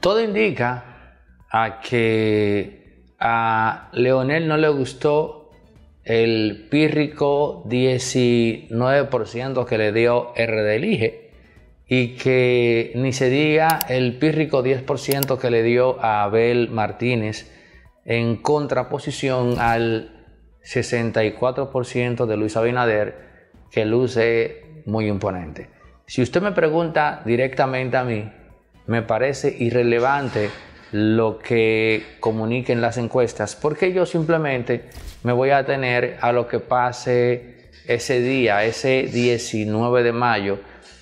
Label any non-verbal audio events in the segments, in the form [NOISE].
Todo indica a que a Leonel no le gustó el pírrico 19% que le dio R y que ni se diga el pírrico 10% que le dio a Abel Martínez en contraposición al 64% de Luis Abinader que luce muy imponente. Si usted me pregunta directamente a mí, me parece irrelevante lo que comuniquen las encuestas, porque yo simplemente me voy a atener a lo que pase ese día, ese 19 de mayo,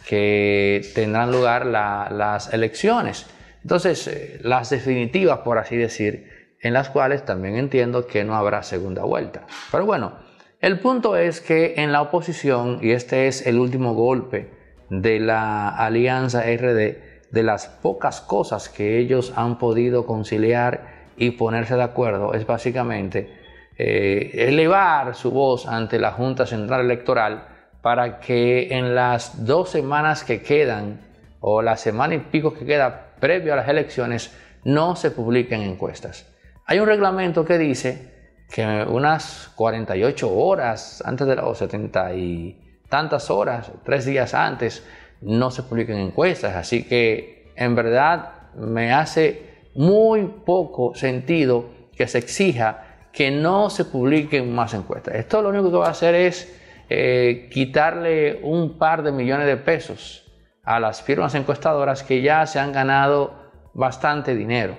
que tendrán lugar las elecciones. Entonces, eh, las definitivas, por así decir, en las cuales también entiendo que no habrá segunda vuelta. Pero bueno, el punto es que en la oposición, y este es el último golpe de la alianza RD, de las pocas cosas que ellos han podido conciliar y ponerse de acuerdo es básicamente eh, elevar su voz ante la Junta Central Electoral para que en las dos semanas que quedan o la semana y pico que queda previo a las elecciones no se publiquen encuestas. Hay un reglamento que dice que unas 48 horas antes de las 70 y tantas horas, tres días antes no se publiquen encuestas. Así que en verdad me hace muy poco sentido que se exija que no se publiquen más encuestas. Esto lo único que va a hacer es eh, quitarle un par de millones de pesos a las firmas encuestadoras que ya se han ganado bastante dinero,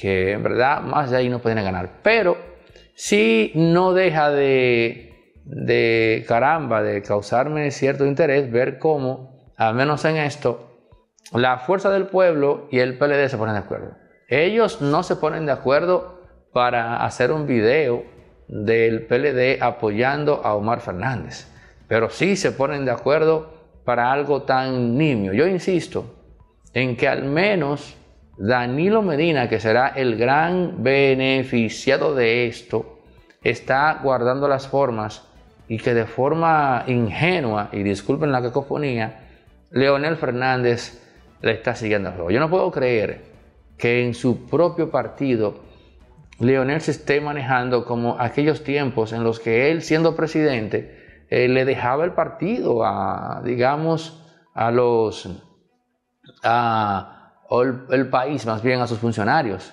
que en verdad más de ahí no pueden ganar. Pero si no deja de, de caramba, de causarme cierto interés ver cómo al menos en esto, la fuerza del pueblo y el PLD se ponen de acuerdo. Ellos no se ponen de acuerdo para hacer un video del PLD apoyando a Omar Fernández, pero sí se ponen de acuerdo para algo tan nimio. Yo insisto en que al menos Danilo Medina, que será el gran beneficiado de esto, está guardando las formas y que de forma ingenua, y disculpen la cacofonía, Leonel Fernández le está siguiendo el juego. Yo no puedo creer que en su propio partido Leonel se esté manejando como aquellos tiempos en los que él, siendo presidente, eh, le dejaba el partido a, digamos, a los, a, el, el, país, más bien a sus funcionarios,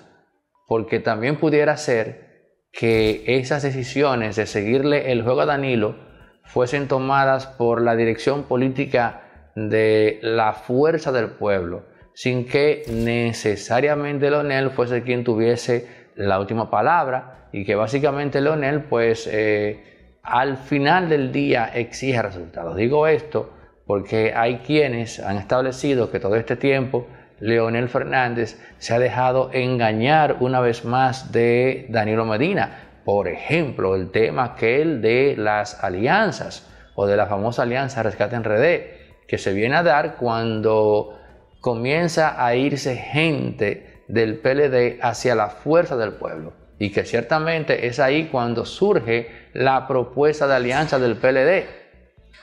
porque también pudiera ser que esas decisiones de seguirle el juego a Danilo fuesen tomadas por la dirección política de la fuerza del pueblo, sin que necesariamente Leonel fuese quien tuviese la última palabra y que básicamente Leonel pues eh, al final del día exige resultados. Digo esto porque hay quienes han establecido que todo este tiempo Leonel Fernández se ha dejado engañar una vez más de Danilo Medina. Por ejemplo, el tema aquel de las alianzas o de la famosa alianza Rescate en redé que se viene a dar cuando comienza a irse gente del PLD hacia la fuerza del pueblo. Y que ciertamente es ahí cuando surge la propuesta de alianza del PLD.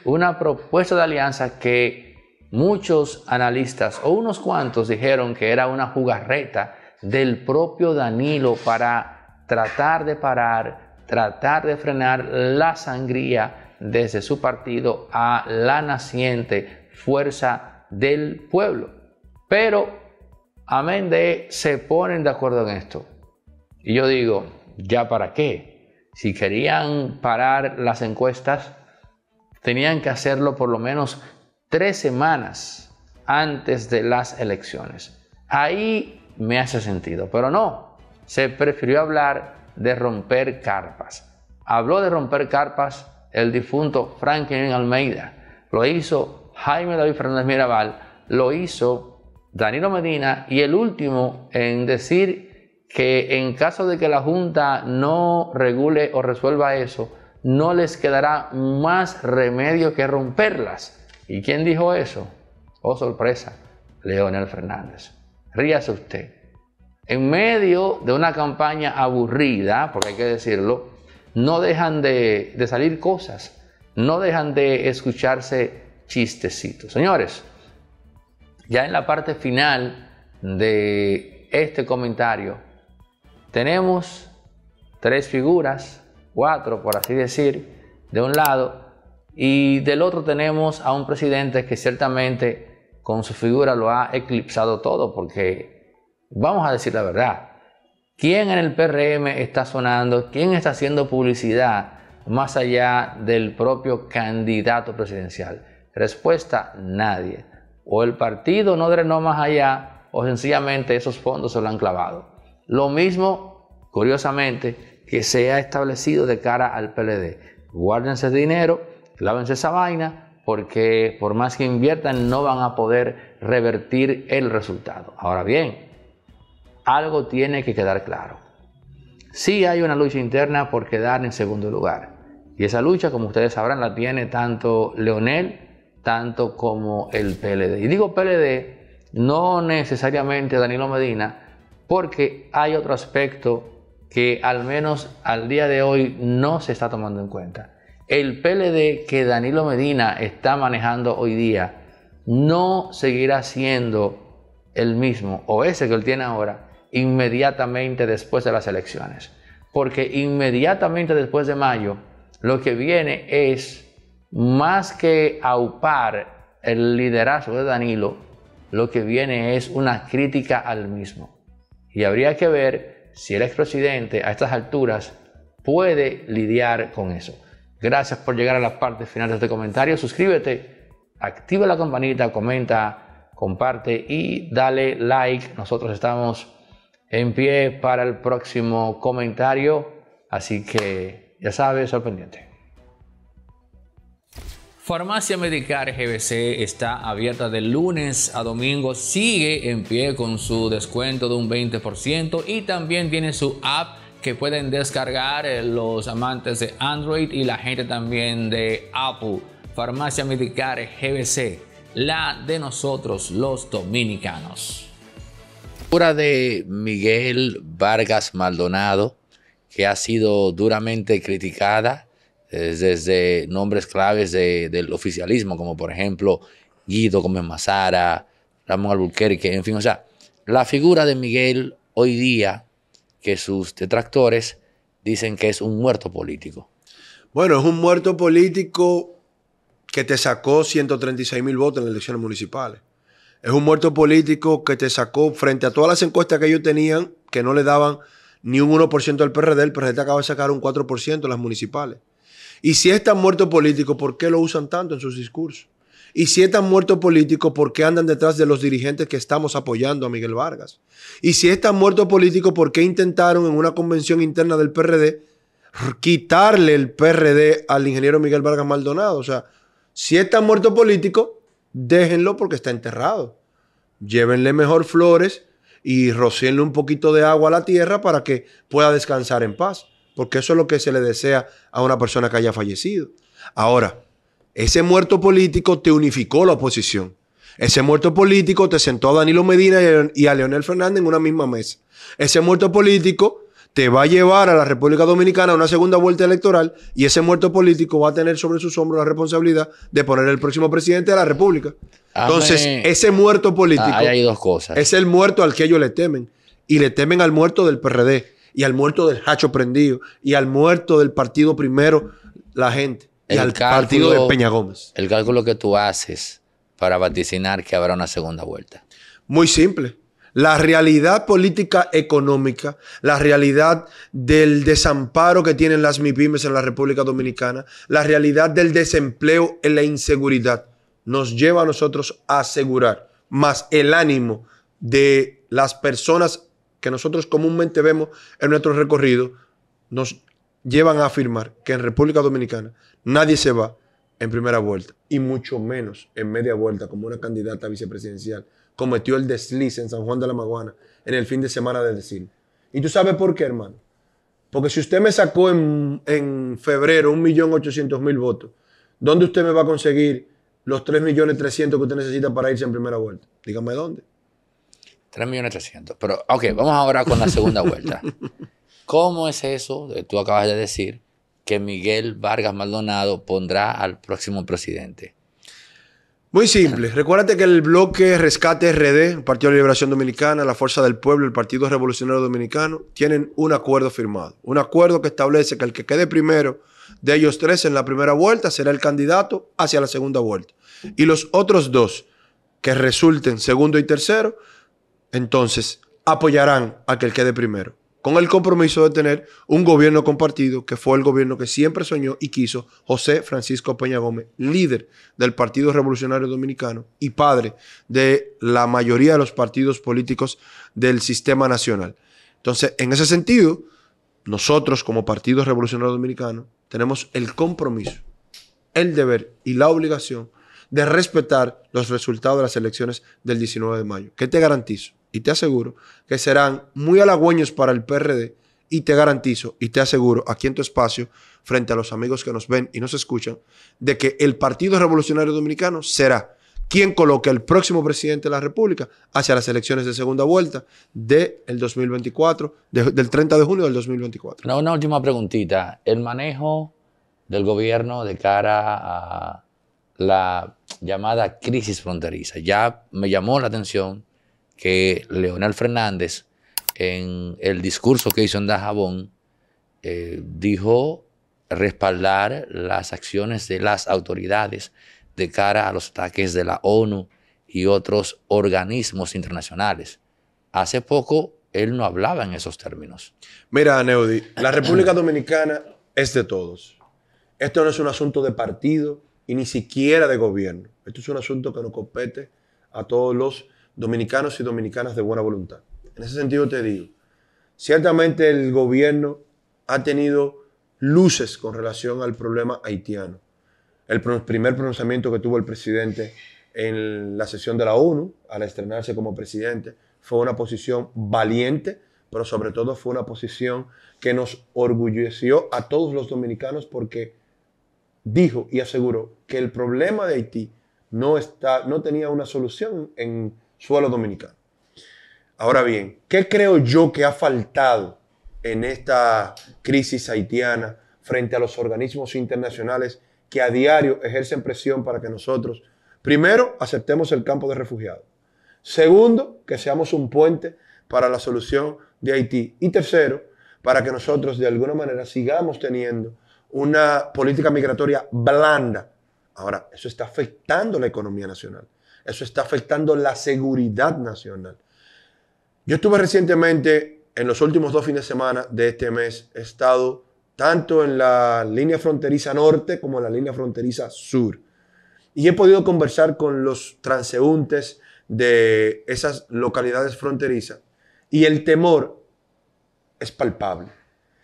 Una propuesta de alianza que muchos analistas o unos cuantos dijeron que era una jugarreta del propio Danilo para tratar de parar, tratar de frenar la sangría desde su partido a la naciente fuerza del pueblo. Pero, amén de, se ponen de acuerdo en esto. Y yo digo, ¿ya para qué? Si querían parar las encuestas, tenían que hacerlo por lo menos tres semanas antes de las elecciones. Ahí me hace sentido, pero no, se prefirió hablar de romper carpas. Habló de romper carpas el difunto Franklin Almeida, lo hizo Jaime David Fernández Mirabal, lo hizo Danilo Medina y el último en decir que en caso de que la Junta no regule o resuelva eso, no les quedará más remedio que romperlas. ¿Y quién dijo eso? Oh sorpresa, Leonel Fernández. Ríase usted. En medio de una campaña aburrida, porque hay que decirlo, no dejan de, salir cosas, no dejan de escucharse chistecitos. Señores, ya en la parte final de este comentario, tenemos tres figuras, cuatro por así decir, de un lado, y del otro tenemos a un presidente que ciertamente con su figura lo ha eclipsado todo, porque vamos a decir la verdad, quién en el PRM está sonando, quién está haciendo publicidad más allá del propio candidato presidencial. Respuesta, nadie. O el partido no drenó más allá o sencillamente esos fondos se lo han clavado. Lo mismo, curiosamente, que se ha establecido de cara al PLD. Guárdense el dinero, clávense esa vaina, porque por más que inviertan no van a poder revertir el resultado. Ahora bien, algo tiene que quedar claro. Sí hay una lucha interna por quedar en segundo lugar. Y esa lucha, como ustedes sabrán, la tiene tanto Leonel, tanto como el PLD. Y digo PLD, no necesariamente Danilo Medina, porque hay otro aspecto que al menos al día de hoy no se está tomando en cuenta. El PLD que Danilo Medina está manejando hoy día no seguirá siendo el mismo o ese que él tiene ahora inmediatamente después de las elecciones. Porque inmediatamente después de mayo, lo que viene es, más que aupar el liderazgo de Danilo, lo que viene es una crítica al mismo. Y habría que ver si el expresidente a estas alturas puede lidiar con eso. Gracias por llegar a la parte final de este comentario. Suscríbete, activa la campanita, comenta, comparte y dale like. Nosotros estamos en pie para el próximo comentario. Así que ya sabes, al pendiente. Farmacia Medicar GBC está abierta de lunes a domingo, sigue en pie con su descuento de un 20% y también tiene su app que pueden descargar eh, los amantes de Android y la gente también de Apple. Farmacia Medicar GBC, la de nosotros los dominicanos figura de Miguel Vargas Maldonado, que ha sido duramente criticada eh, desde nombres claves del oficialismo, como por ejemplo Guido Gómez Mazara, Ramón Albuquerque, en fin, o sea, la figura de Miguel hoy día, que sus detractores dicen que es un muerto político. Bueno, es un muerto político que te sacó 136 mil votos en las elecciones municipales. Es un muerto político que te sacó frente a todas las encuestas que ellos tenían, que no le daban ni un 1% al PRD, el PRD acaba de sacar un 4% en las municipales. Y si es tan muerto político, ¿por qué lo usan tanto en sus discursos? Y si es tan muerto político, ¿por qué andan detrás de los dirigentes que estamos apoyando a Miguel Vargas? Y si es tan muerto político, ¿por qué intentaron en una convención interna del PRD quitarle el PRD al ingeniero Miguel Vargas Maldonado? O sea, si es tan muerto político, déjenlo porque está enterrado. Llévenle mejor flores y rocíenle un poquito de agua a la tierra para que pueda descansar en paz, porque eso es lo que se le desea a una persona que haya fallecido. Ahora, ese muerto político te unificó la oposición. Ese muerto político te sentó a Danilo Medina y a Leonel Fernández en una misma mesa. Ese muerto político te va a llevar a la República Dominicana a una segunda vuelta electoral y ese muerto político va a tener sobre sus hombros la responsabilidad de poner el próximo presidente de la República. Entonces, ese muerto político. Ah, hay dos cosas. Es el muerto al que ellos le temen. Y le temen al muerto del PRD, y al muerto del Hacho Prendido, y al muerto del partido primero, la gente, y el al partido de Peña Gómez. El cálculo que tú haces para vaticinar que habrá una segunda vuelta. Muy simple la realidad política económica, la realidad del desamparo que tienen las MIPIMES en la República Dominicana, la realidad del desempleo y la inseguridad, nos lleva a nosotros a asegurar más el ánimo de las personas que nosotros comúnmente vemos en nuestro recorrido, nos llevan a afirmar que en República Dominicana nadie se va en primera vuelta y mucho menos en media vuelta como una candidata vicepresidencial cometió el desliz en San Juan de la Maguana en el fin de semana del decir. ¿Y tú sabes por qué, hermano? Porque si usted me sacó en, en febrero 1.800.000 votos, ¿dónde usted me va a conseguir los 3.300.000 que usted necesita para irse en primera vuelta? Dígame dónde. 3.300.000. Pero, ok, vamos ahora con la segunda vuelta. [LAUGHS] ¿Cómo es eso que tú acabas de decir que Miguel Vargas Maldonado pondrá al próximo presidente? Muy simple. Recuérdate que el bloque Rescate RD, Partido de Liberación Dominicana, la Fuerza del Pueblo, el Partido Revolucionario Dominicano, tienen un acuerdo firmado. Un acuerdo que establece que el que quede primero de ellos tres en la primera vuelta será el candidato hacia la segunda vuelta. Y los otros dos que resulten segundo y tercero, entonces apoyarán a que el quede primero con el compromiso de tener un gobierno compartido, que fue el gobierno que siempre soñó y quiso José Francisco Peña Gómez, líder del Partido Revolucionario Dominicano y padre de la mayoría de los partidos políticos del sistema nacional. Entonces, en ese sentido, nosotros como Partido Revolucionario Dominicano tenemos el compromiso, el deber y la obligación de respetar los resultados de las elecciones del 19 de mayo. ¿Qué te garantizo? y te aseguro que serán muy halagüeños para el PRD y te garantizo y te aseguro aquí en tu espacio, frente a los amigos que nos ven y nos escuchan, de que el Partido Revolucionario Dominicano será quien coloque al próximo presidente de la República hacia las elecciones de segunda vuelta del 2024, del 30 de junio del 2024. una última preguntita. El manejo del gobierno de cara a la llamada crisis fronteriza. Ya me llamó la atención que Leonel Fernández, en el discurso que hizo en Dajabón, eh, dijo respaldar las acciones de las autoridades de cara a los ataques de la ONU y otros organismos internacionales. Hace poco él no hablaba en esos términos. Mira, Neudi, la República Dominicana es de todos. Esto no es un asunto de partido y ni siquiera de gobierno. Esto es un asunto que nos compete a todos los dominicanos y dominicanas de buena voluntad. En ese sentido te digo, ciertamente el gobierno ha tenido luces con relación al problema haitiano. El primer pronunciamiento que tuvo el presidente en la sesión de la ONU, al estrenarse como presidente, fue una posición valiente, pero sobre todo fue una posición que nos orgulleció a todos los dominicanos porque dijo y aseguró que el problema de Haití no, está, no tenía una solución en suelo dominicano. Ahora bien, ¿qué creo yo que ha faltado en esta crisis haitiana frente a los organismos internacionales que a diario ejercen presión para que nosotros, primero, aceptemos el campo de refugiados? Segundo, que seamos un puente para la solución de Haití. Y tercero, para que nosotros de alguna manera sigamos teniendo una política migratoria blanda. Ahora, eso está afectando la economía nacional. Eso está afectando la seguridad nacional. Yo estuve recientemente, en los últimos dos fines de semana de este mes, he estado tanto en la línea fronteriza norte como en la línea fronteriza sur. Y he podido conversar con los transeúntes de esas localidades fronterizas. Y el temor es palpable.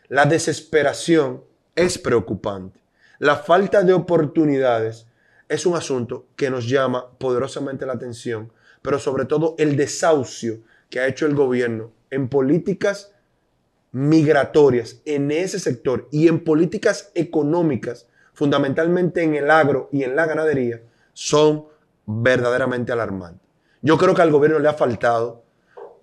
La desesperación es preocupante. La falta de oportunidades es un asunto que nos llama poderosamente la atención, pero sobre todo el desahucio que ha hecho el gobierno en políticas migratorias en ese sector y en políticas económicas, fundamentalmente en el agro y en la ganadería, son verdaderamente alarmantes. Yo creo que al gobierno le ha faltado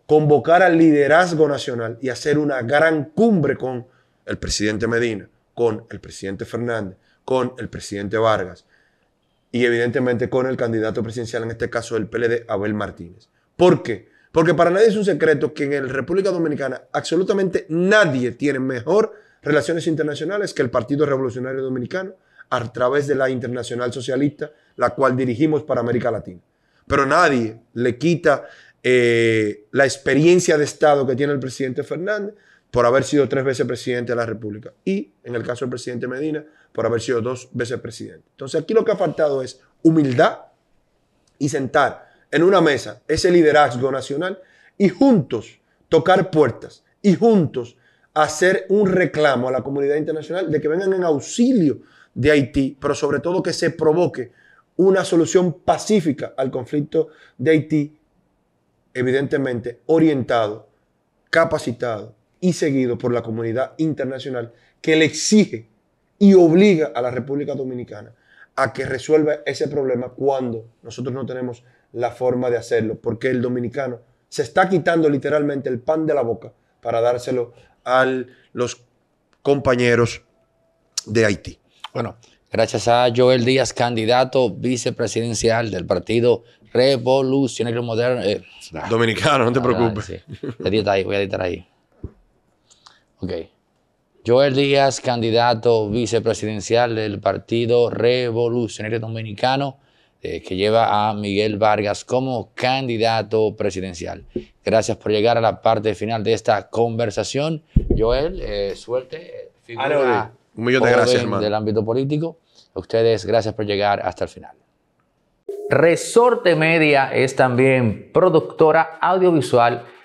convocar al liderazgo nacional y hacer una gran cumbre con el presidente Medina, con el presidente Fernández, con el presidente Vargas, y evidentemente con el candidato presidencial, en este caso del PLD, Abel Martínez. ¿Por qué? Porque para nadie es un secreto que en la República Dominicana absolutamente nadie tiene mejor relaciones internacionales que el Partido Revolucionario Dominicano a través de la Internacional Socialista, la cual dirigimos para América Latina. Pero nadie le quita eh, la experiencia de Estado que tiene el presidente Fernández por haber sido tres veces presidente de la República. Y, en el caso del presidente Medina, por haber sido dos veces presidente. Entonces aquí lo que ha faltado es humildad y sentar en una mesa ese liderazgo nacional y juntos tocar puertas y juntos hacer un reclamo a la comunidad internacional de que vengan en auxilio de Haití, pero sobre todo que se provoque una solución pacífica al conflicto de Haití, evidentemente orientado, capacitado y seguido por la comunidad internacional que le exige y obliga a la República Dominicana a que resuelva ese problema cuando nosotros no tenemos la forma de hacerlo, porque el dominicano se está quitando literalmente el pan de la boca para dárselo a los compañeros de Haití. Bueno, gracias a Joel Díaz, candidato vicepresidencial del Partido Revolucionario Moderno. Eh, dominicano, no te preocupes. Sí. ahí, voy a editar ahí. Ok. Joel Díaz, candidato vicepresidencial del Partido Revolucionario Dominicano, eh, que lleva a Miguel Vargas como candidato presidencial. Gracias por llegar a la parte final de esta conversación. Joel, eh, suerte. Eh, figura Un millón de gracias, hermano. Del ámbito político. ustedes, gracias por llegar hasta el final. Resorte Media es también productora audiovisual